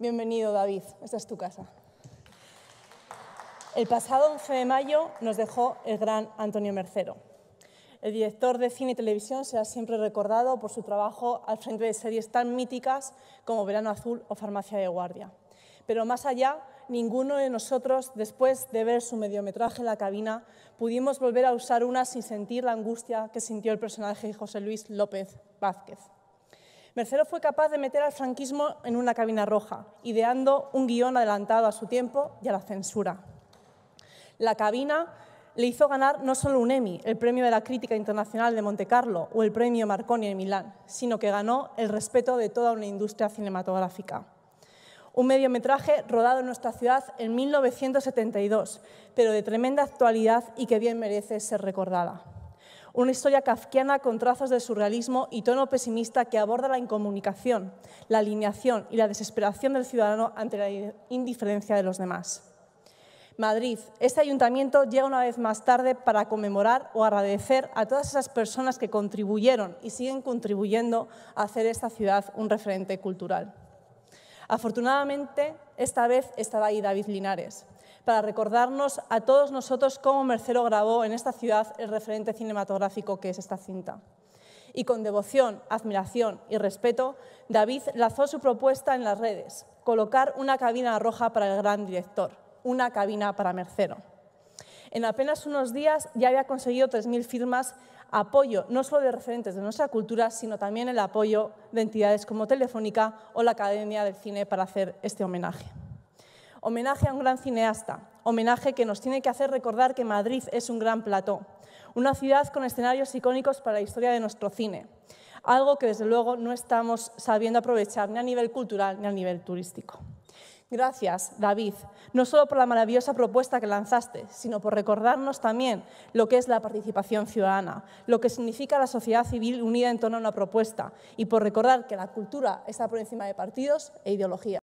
Bienvenido, David. Esta es tu casa. El pasado 11 de mayo nos dejó el gran Antonio Mercero. El director de cine y televisión será siempre recordado por su trabajo al frente de series tan míticas como Verano Azul o Farmacia de Guardia. Pero más allá, ninguno de nosotros, después de ver su mediometraje en la cabina, pudimos volver a usar una sin sentir la angustia que sintió el personaje de José Luis López Vázquez. Mercero fue capaz de meter al franquismo en una cabina roja, ideando un guión adelantado a su tiempo y a la censura. La cabina le hizo ganar no solo un Emmy, el premio de la crítica internacional de Monte Carlo, o el premio Marconi en Milán, sino que ganó el respeto de toda una industria cinematográfica. Un mediometraje rodado en nuestra ciudad en 1972, pero de tremenda actualidad y que bien merece ser recordada. Una historia kafkiana con trazos de surrealismo y tono pesimista que aborda la incomunicación, la alineación y la desesperación del ciudadano ante la indiferencia de los demás. Madrid, este ayuntamiento llega una vez más tarde para conmemorar o agradecer a todas esas personas que contribuyeron y siguen contribuyendo a hacer esta ciudad un referente cultural. Afortunadamente, esta vez estaba ahí David Linares, para recordarnos a todos nosotros cómo Mercero grabó en esta ciudad el referente cinematográfico que es esta cinta. Y con devoción, admiración y respeto, David lanzó su propuesta en las redes, colocar una cabina roja para el gran director, una cabina para Mercero. En apenas unos días ya había conseguido 3.000 firmas apoyo no solo de referentes de nuestra cultura, sino también el apoyo de entidades como Telefónica o la Academia del Cine para hacer este homenaje. Homenaje a un gran cineasta, homenaje que nos tiene que hacer recordar que Madrid es un gran plató, una ciudad con escenarios icónicos para la historia de nuestro cine, algo que desde luego no estamos sabiendo aprovechar ni a nivel cultural ni a nivel turístico. Gracias, David, no solo por la maravillosa propuesta que lanzaste, sino por recordarnos también lo que es la participación ciudadana, lo que significa la sociedad civil unida en torno a una propuesta y por recordar que la cultura está por encima de partidos e ideologías.